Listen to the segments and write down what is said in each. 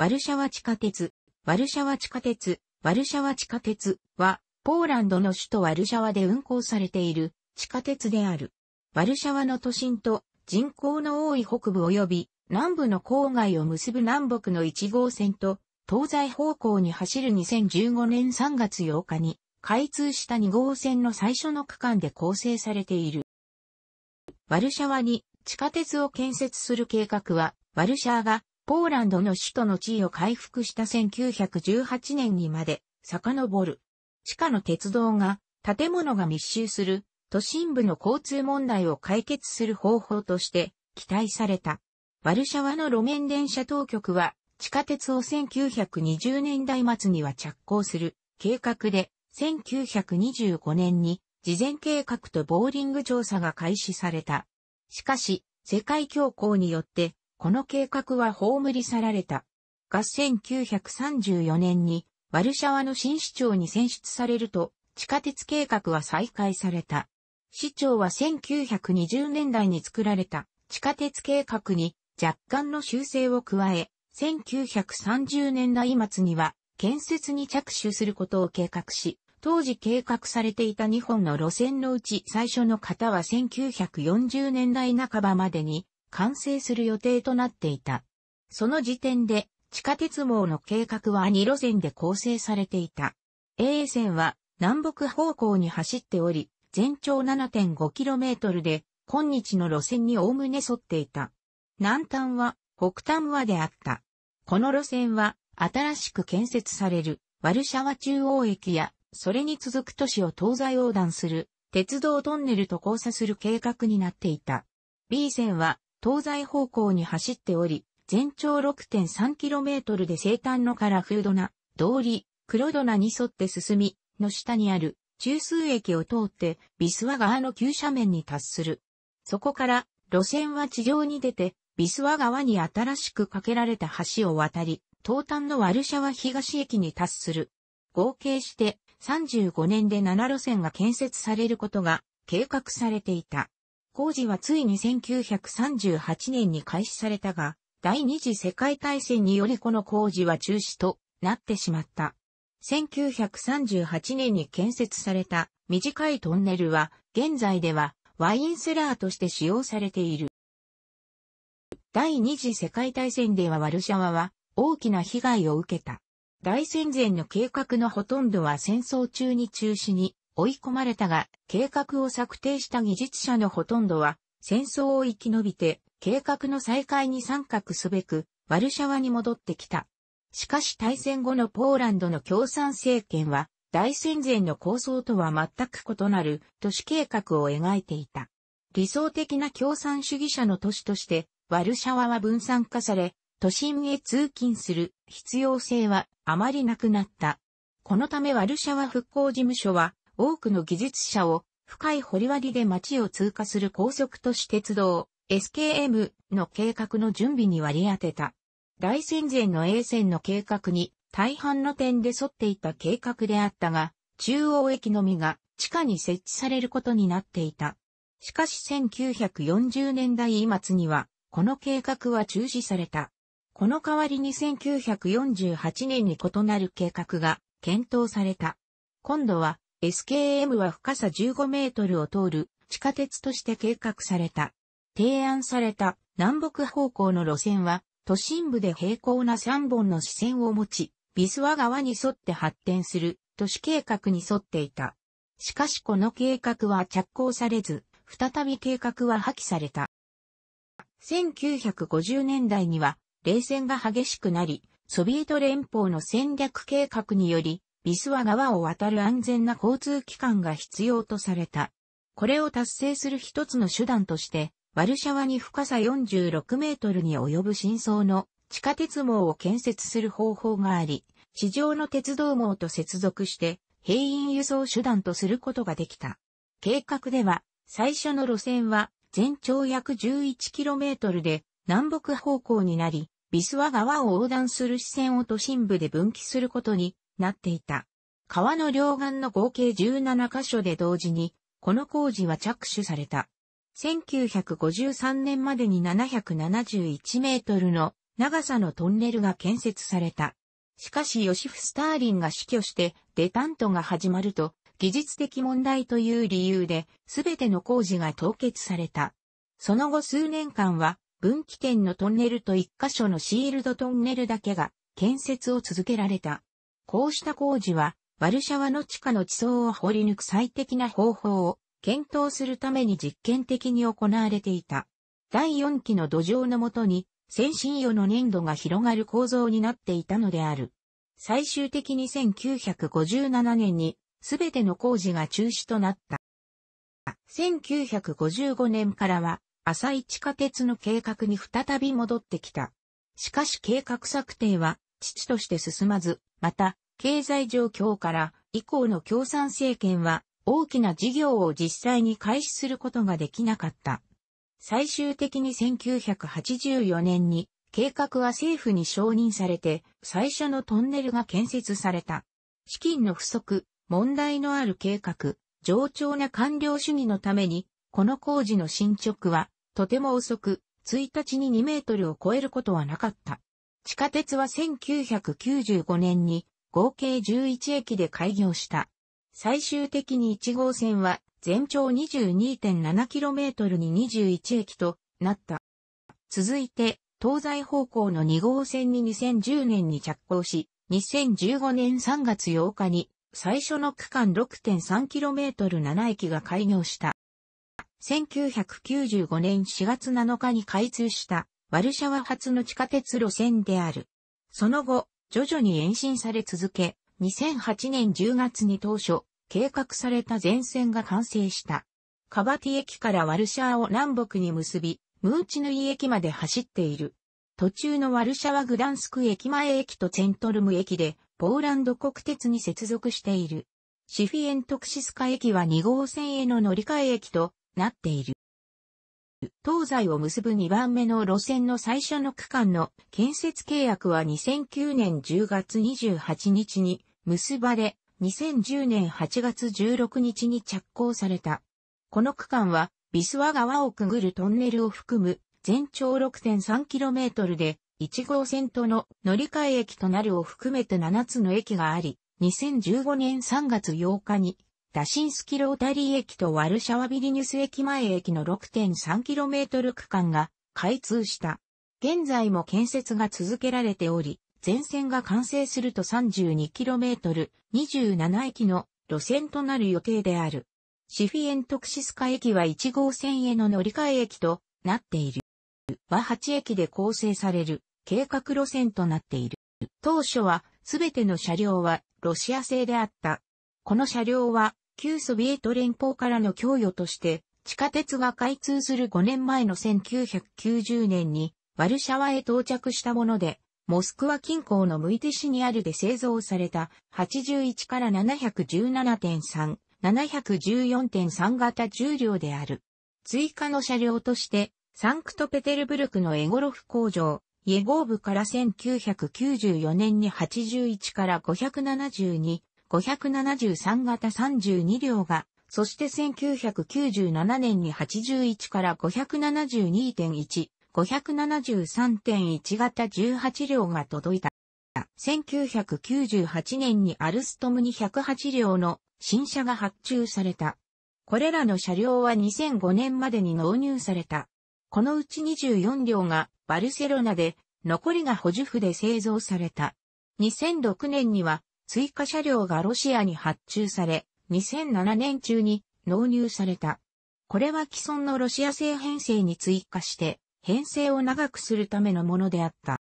ワルシャワ地下鉄、ワルシャワ地下鉄、ワルシャワ地下鉄は、ポーランドの首都ワルシャワで運行されている地下鉄である。ワルシャワの都心と人口の多い北部及び南部の郊外を結ぶ南北の1号線と東西方向に走る2015年3月8日に開通した2号線の最初の区間で構成されている。ワルシャワに地下鉄を建設する計画は、ワルシャワがポーランドの首都の地位を回復した1918年にまで遡る。地下の鉄道が建物が密集する都心部の交通問題を解決する方法として期待された。ワルシャワの路面電車当局は地下鉄を1920年代末には着工する計画で1925年に事前計画とボーリング調査が開始された。しかし世界恐慌によってこの計画は葬り去られた。が1934年にワルシャワの新市長に選出されると、地下鉄計画は再開された。市長は1920年代に作られた地下鉄計画に若干の修正を加え、1930年代末には建設に着手することを計画し、当時計画されていた2本の路線のうち最初の方は1940年代半ばまでに完成する予定となっていた。その時点で地下鉄網の計画は2路線で構成されていた。A 線は南北方向に走っており、全長 7.5km で今日の路線におおむね沿っていた。南端は北端はであった。この路線は新しく建設されるワルシャワ中央駅やそれに続く都市を東西横断する鉄道トンネルと交差する計画になっていた。B 線は東西方向に走っており、全長 6.3km で西端のカラフードナ、通り、黒ドナに沿って進み、の下にある中枢駅を通ってビスワ川の急斜面に達する。そこから路線は地上に出てビスワ川に新しく架けられた橋を渡り、東端のワルシャワ東駅に達する。合計して35年で7路線が建設されることが計画されていた。工事はついに1938年に開始されたが、第二次世界大戦によりこの工事は中止となってしまった。1938年に建設された短いトンネルは現在ではワインセラーとして使用されている。第二次世界大戦ではワルシャワは大きな被害を受けた。大戦前の計画のほとんどは戦争中に中止に追い込まれたが、計画を策定した技術者のほとんどは、戦争を生き延びて、計画の再開に参画すべく、ワルシャワに戻ってきた。しかし大戦後のポーランドの共産政権は、大戦前の構想とは全く異なる都市計画を描いていた。理想的な共産主義者の都市として、ワルシャワは分散化され、都心へ通勤する必要性はあまりなくなった。このためワルシャワ復興事務所は多くの技術者を深い掘割で街を通過する高速都市鉄道 SKM の計画の準備に割り当てた。大戦前の A 線の計画に大半の点で沿っていた計画であったが、中央駅のみが地下に設置されることになっていた。しかし1940年代末には、この計画は中止された。この代わりに1948年に異なる計画が検討された。今度は SKM は深さ15メートルを通る地下鉄として計画された。提案された南北方向の路線は都心部で平行な3本の支線を持ち、ビスワ川に沿って発展する都市計画に沿っていた。しかしこの計画は着工されず、再び計画は破棄された。1950年代には冷戦が激しくなり、ソビエト連邦の戦略計画によりビスワ川を渡る安全な交通機関が必要とされた。これを達成する一つの手段として、ワルシャワに深さ46メートルに及ぶ深層の地下鉄網を建設する方法があり、地上の鉄道網と接続して兵員輸送手段とすることができた。計画では、最初の路線は全長約1 1トルで南北方向になり、ビスワ川を横断する支線を都心部で分岐することになっていた。川の両岸の合計17箇所で同時に、この工事は着手された。1953年までに771メートルの長さのトンネルが建設された。しかしヨシフ・スターリンが死去してデタントが始まると、技術的問題という理由で、すべての工事が凍結された。その後数年間は、分岐点のトンネルと一箇所のシールドトンネルだけが建設を続けられた。こうした工事は、ワルシャワの地下の地層を掘り抜く最適な方法を検討するために実験的に行われていた。第4期の土壌のもとに、先進予の粘土が広がる構造になっていたのである。最終的に1957年に、すべての工事が中止となった。1955年からは、浅い地下鉄の計画に再び戻ってきた。しかし計画策定は、父として進まず、また、経済状況から以降の共産政権は大きな事業を実際に開始することができなかった。最終的に1984年に計画は政府に承認されて最初のトンネルが建設された。資金の不足、問題のある計画、上調な官僚主義のために、この工事の進捗はとても遅く、1日に2メートルを超えることはなかった。地下鉄は1995年に合計11駅で開業した。最終的に1号線は全長 22.7km に21駅となった。続いて、東西方向の2号線に2010年に着工し、2015年3月8日に最初の区間 6.3km7 駅が開業した。1995年4月7日に開通したワルシャワ発の地下鉄路線である。その後、徐々に延伸され続け、2008年10月に当初、計画された前線が完成した。カバティ駅からワルシャワを南北に結び、ムーチヌイ駅まで走っている。途中のワルシャワグダンスク駅前駅とセントルム駅で、ポーランド国鉄に接続している。シフィエントクシスカ駅は2号線への乗り換え駅となっている。東西を結ぶ2番目の路線の最初の区間の建設契約は2009年10月28日に結ばれ、2010年8月16日に着工された。この区間は、ビスワ川をくぐるトンネルを含む全長 6.3km で、1号線との乗り換え駅となるを含めて7つの駅があり、2015年3月8日にダシンスキロータリー駅とワルシャワビリニュス駅前駅の 6.3km 区間が開通した。現在も建設が続けられており、全線が完成すると 32km、27駅の路線となる予定である。シフィエントクシスカ駅は1号線への乗り換え駅となっている。は8駅で構成される計画路線となっている。当初はすべての車両はロシア製であった。この車両は旧ソビエト連邦からの供与として、地下鉄が開通する5年前の1990年に、ワルシャワへ到着したもので、モスクワ近郊のムイテシニアルで製造された81から717.3、714.3型重量である。追加の車両として、サンクトペテルブルクのエゴロフ工場、イエゴーブから1994年に81から572、573型32両が、そして1997年に81から572.1、573.1型18両が届いた。1998年にアルストムに108両の新車が発注された。これらの車両は2005年までに納入された。このうち24両がバルセロナで、残りが補助府で製造された。2006年には追加車両がロシアに発注され、2007年中に納入された。これは既存のロシア製編成に追加して、編成を長くするためのものであった。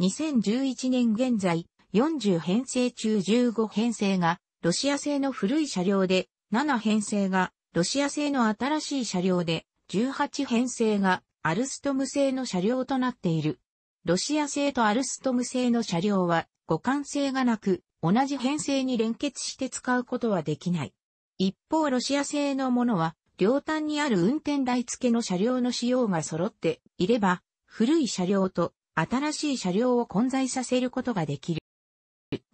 2011年現在、40編成中15編成がロシア製の古い車両で、7編成がロシア製の新しい車両で、18編成がアルストム製の車両となっている。ロシア製とアルストム製の車両は互換性がなく、同じ編成に連結して使うことはできない。一方ロシア製のものは、両端にある運転台付けの車両の仕様が揃っていれば、古い車両と新しい車両を混在させることができる。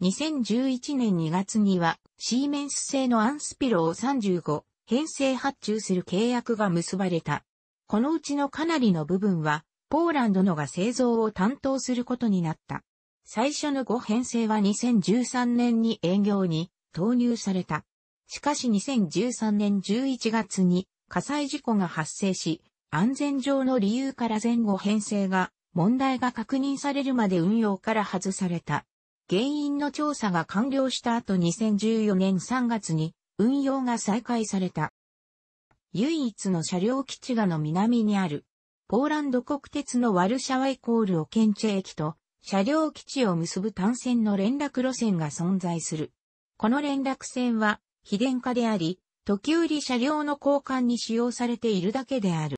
2011年2月には、シーメンス製のアンスピロー35、編成発注する契約が結ばれた。このうちのかなりの部分は、ポーランドのが製造を担当することになった。最初の5編成は2013年に営業に投入された。しかし2013年11月に火災事故が発生し、安全上の理由から前後編成が問題が確認されるまで運用から外された。原因の調査が完了した後2014年3月に運用が再開された。唯一の車両基地がの南にある、ポーランド国鉄のワルシャワイコールオケンチェ駅と車両基地を結ぶ単線の連絡路線が存在する。この連絡線は、非電化であり、時折車両の交換に使用されているだけである。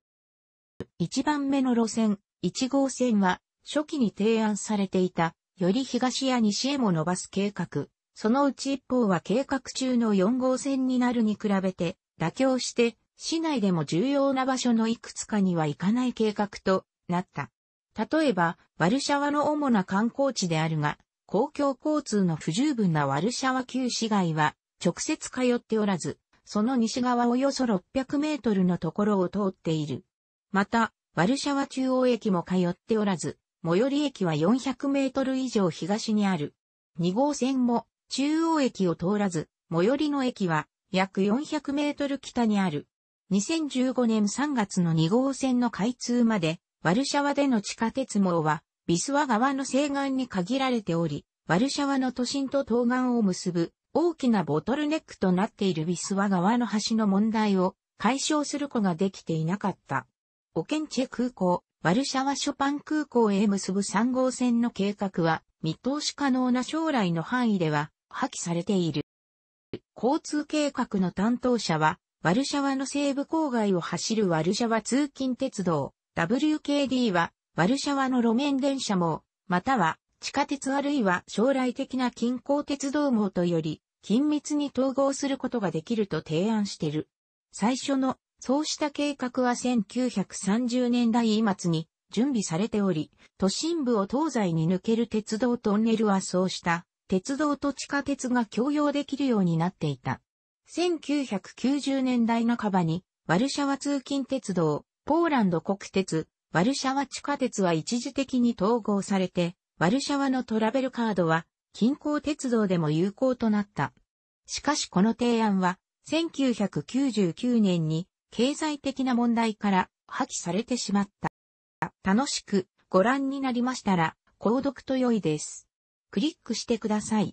一番目の路線、一号線は、初期に提案されていた、より東や西へも伸ばす計画。そのうち一方は計画中の四号線になるに比べて、妥協して、市内でも重要な場所のいくつかには行かない計画となった。例えば、ワルシャワの主な観光地であるが、公共交通の不十分なワルシャワ旧市街は直接通っておらず、その西側およそ600メートルのところを通っている。また、ワルシャワ中央駅も通っておらず、最寄り駅は400メートル以上東にある。2号線も中央駅を通らず、最寄りの駅は約400メートル北にある。2015年3月の2号線の開通までワルシャワでの地下鉄網は、ビスワ川の西岸に限られており、ワルシャワの都心と東岸を結ぶ大きなボトルネックとなっているビスワ川の橋の問題を解消する子ができていなかった。オケンチェ空港、ワルシャワショパン空港へ結ぶ3号線の計画は、見通し可能な将来の範囲では破棄されている。交通計画の担当者は、ワルシャワの西部郊外を走るワルシャワ通勤鉄道、WKD は、ワルシャワの路面電車網、または地下鉄あるいは将来的な近郊鉄道網とより、緊密に統合することができると提案している。最初の、そうした計画は1930年代末に準備されており、都心部を東西に抜ける鉄道トンネルはそうした鉄道と地下鉄が共用できるようになっていた。1990年代半ばにワルシャワ通勤鉄道、ポーランド国鉄、ワルシャワ地下鉄は一時的に統合されて、ワルシャワのトラベルカードは近郊鉄道でも有効となった。しかしこの提案は、1999年に経済的な問題から破棄されてしまった。楽しくご覧になりましたら、購読と良いです。クリックしてください。